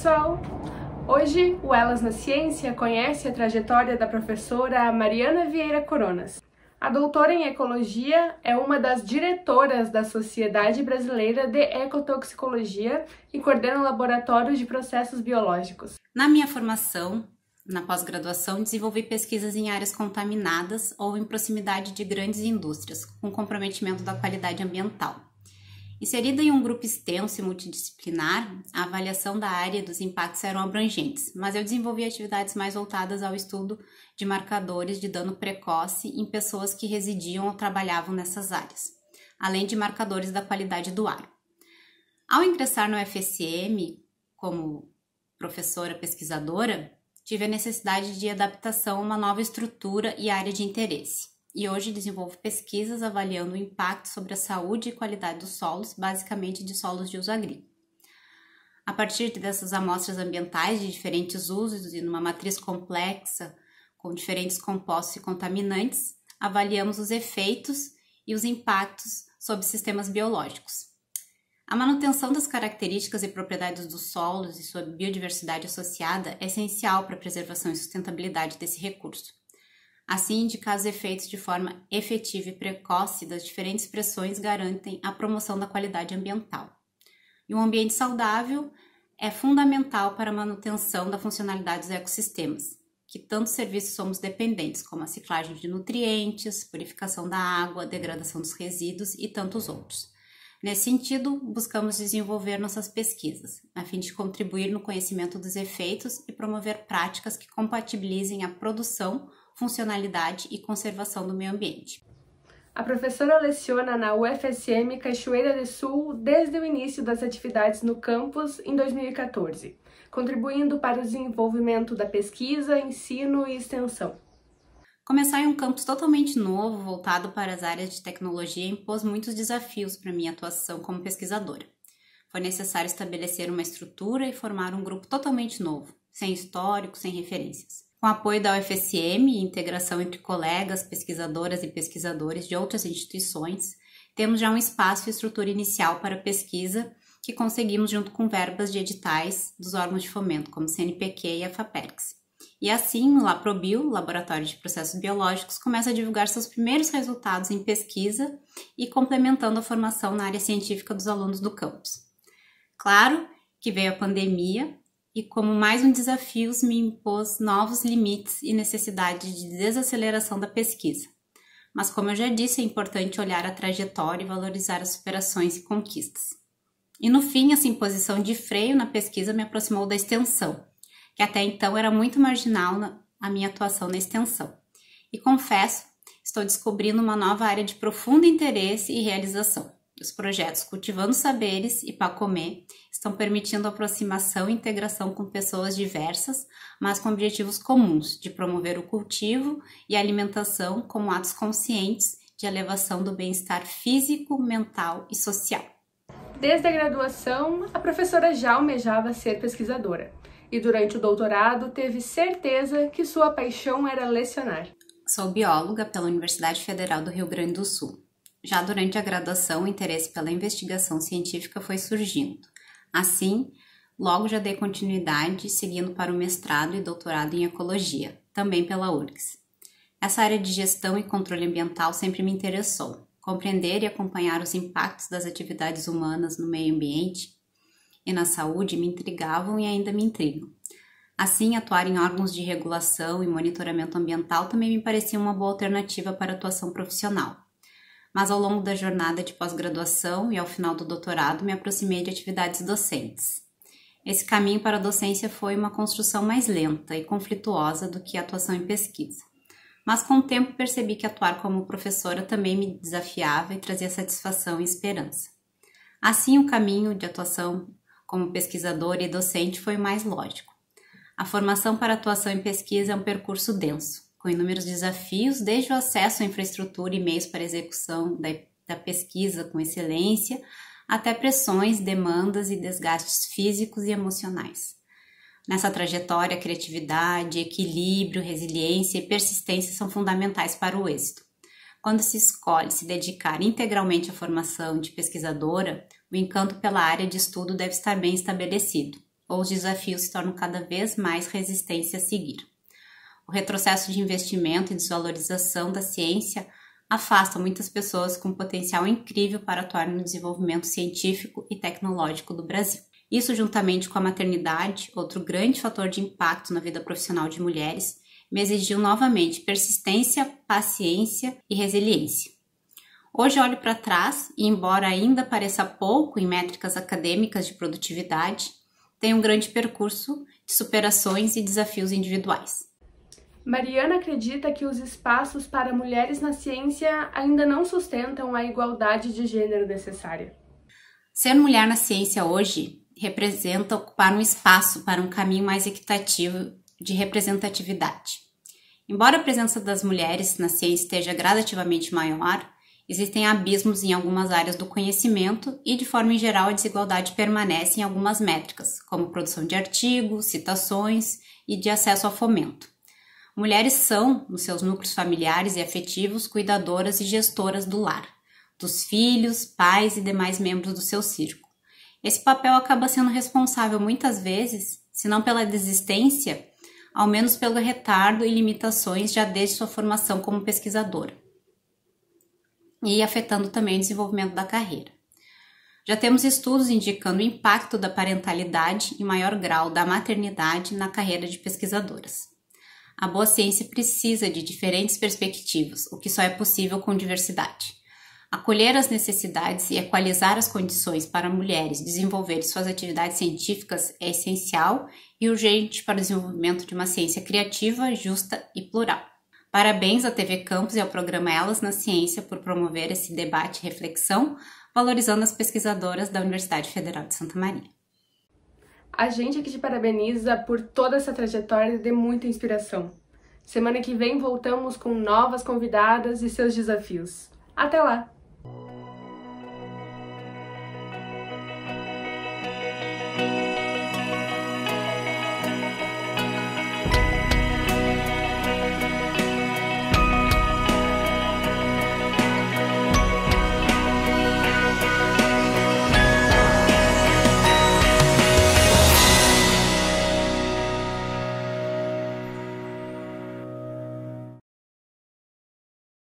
pessoal! Hoje o Elas na Ciência conhece a trajetória da professora Mariana Vieira Coronas. A doutora em Ecologia é uma das diretoras da Sociedade Brasileira de Ecotoxicologia e coordena o Laboratório de Processos Biológicos. Na minha formação, na pós-graduação, desenvolvi pesquisas em áreas contaminadas ou em proximidade de grandes indústrias, com comprometimento da qualidade ambiental. Inserida em um grupo extenso e multidisciplinar, a avaliação da área dos impactos eram abrangentes, mas eu desenvolvi atividades mais voltadas ao estudo de marcadores de dano precoce em pessoas que residiam ou trabalhavam nessas áreas, além de marcadores da qualidade do ar. Ao ingressar no FSM como professora pesquisadora, tive a necessidade de adaptação a uma nova estrutura e área de interesse e hoje desenvolvo pesquisas avaliando o impacto sobre a saúde e qualidade dos solos, basicamente de solos de uso agrícola. A partir dessas amostras ambientais de diferentes usos e numa matriz complexa com diferentes compostos e contaminantes, avaliamos os efeitos e os impactos sobre sistemas biológicos. A manutenção das características e propriedades dos solos e sua biodiversidade associada é essencial para a preservação e sustentabilidade desse recurso. Assim, indicar os efeitos de forma efetiva e precoce das diferentes pressões garantem a promoção da qualidade ambiental. E um ambiente saudável é fundamental para a manutenção da funcionalidade dos ecossistemas, que tantos serviços somos dependentes, como a ciclagem de nutrientes, purificação da água, degradação dos resíduos e tantos outros. Nesse sentido, buscamos desenvolver nossas pesquisas, a fim de contribuir no conhecimento dos efeitos e promover práticas que compatibilizem a produção funcionalidade e conservação do meio ambiente. A professora leciona na UFSM Cachoeira do Sul desde o início das atividades no campus em 2014, contribuindo para o desenvolvimento da pesquisa, ensino e extensão. Começar em um campus totalmente novo, voltado para as áreas de tecnologia, impôs muitos desafios para minha atuação como pesquisadora. Foi necessário estabelecer uma estrutura e formar um grupo totalmente novo, sem histórico, sem referências. Com apoio da UFSM e integração entre colegas, pesquisadoras e pesquisadores de outras instituições, temos já um espaço e estrutura inicial para pesquisa que conseguimos junto com verbas de editais dos órgãos de fomento, como CNPq e a FAPEX. E assim, o Laprobio, Laboratório de Processos Biológicos, começa a divulgar seus primeiros resultados em pesquisa e complementando a formação na área científica dos alunos do campus. Claro que veio a pandemia e como mais um desafio me impôs novos limites e necessidade de desaceleração da pesquisa. Mas como eu já disse, é importante olhar a trajetória e valorizar as superações e conquistas. E no fim, essa imposição de freio na pesquisa me aproximou da extensão, que até então era muito marginal na, a minha atuação na extensão. E confesso, estou descobrindo uma nova área de profundo interesse e realização. Os projetos Cultivando Saberes e comer estão permitindo aproximação e integração com pessoas diversas, mas com objetivos comuns de promover o cultivo e a alimentação como atos conscientes de elevação do bem-estar físico, mental e social. Desde a graduação, a professora já almejava ser pesquisadora e durante o doutorado teve certeza que sua paixão era lecionar. Sou bióloga pela Universidade Federal do Rio Grande do Sul. Já durante a graduação, o interesse pela investigação científica foi surgindo. Assim, logo já dei continuidade seguindo para o mestrado e doutorado em ecologia, também pela URGS. Essa área de gestão e controle ambiental sempre me interessou. Compreender e acompanhar os impactos das atividades humanas no meio ambiente e na saúde me intrigavam e ainda me intrigam. Assim, atuar em órgãos de regulação e monitoramento ambiental também me parecia uma boa alternativa para atuação profissional mas ao longo da jornada de pós-graduação e ao final do doutorado me aproximei de atividades docentes. Esse caminho para a docência foi uma construção mais lenta e conflituosa do que a atuação em pesquisa. Mas com o tempo percebi que atuar como professora também me desafiava e trazia satisfação e esperança. Assim, o caminho de atuação como pesquisadora e docente foi mais lógico. A formação para atuação em pesquisa é um percurso denso, com inúmeros desafios, desde o acesso à infraestrutura e meios para execução da, da pesquisa com excelência, até pressões, demandas e desgastes físicos e emocionais. Nessa trajetória, criatividade, equilíbrio, resiliência e persistência são fundamentais para o êxito. Quando se escolhe se dedicar integralmente à formação de pesquisadora, o encanto pela área de estudo deve estar bem estabelecido, ou os desafios se tornam cada vez mais resistência a seguir. O retrocesso de investimento e desvalorização da ciência afasta muitas pessoas com potencial incrível para atuar no desenvolvimento científico e tecnológico do Brasil. Isso, juntamente com a maternidade, outro grande fator de impacto na vida profissional de mulheres, me exigiu novamente persistência, paciência e resiliência. Hoje olho para trás e, embora ainda pareça pouco em métricas acadêmicas de produtividade, tem um grande percurso de superações e desafios individuais. Mariana acredita que os espaços para mulheres na ciência ainda não sustentam a igualdade de gênero necessária. Ser mulher na ciência hoje representa ocupar um espaço para um caminho mais equitativo de representatividade. Embora a presença das mulheres na ciência esteja gradativamente maior, existem abismos em algumas áreas do conhecimento e, de forma em geral, a desigualdade permanece em algumas métricas, como produção de artigos, citações e de acesso a fomento mulheres são, nos seus núcleos familiares e afetivos, cuidadoras e gestoras do lar, dos filhos, pais e demais membros do seu círculo. Esse papel acaba sendo responsável muitas vezes, se não pela desistência, ao menos pelo retardo e limitações já desde sua formação como pesquisadora, e afetando também o desenvolvimento da carreira. Já temos estudos indicando o impacto da parentalidade e maior grau da maternidade na carreira de pesquisadoras. A boa ciência precisa de diferentes perspectivas, o que só é possível com diversidade. Acolher as necessidades e equalizar as condições para mulheres desenvolverem suas atividades científicas é essencial e urgente para o desenvolvimento de uma ciência criativa, justa e plural. Parabéns à TV Campus e ao programa Elas na Ciência por promover esse debate e reflexão, valorizando as pesquisadoras da Universidade Federal de Santa Maria. A gente aqui te parabeniza por toda essa trajetória de muita inspiração. Semana que vem voltamos com novas convidadas e seus desafios. Até lá!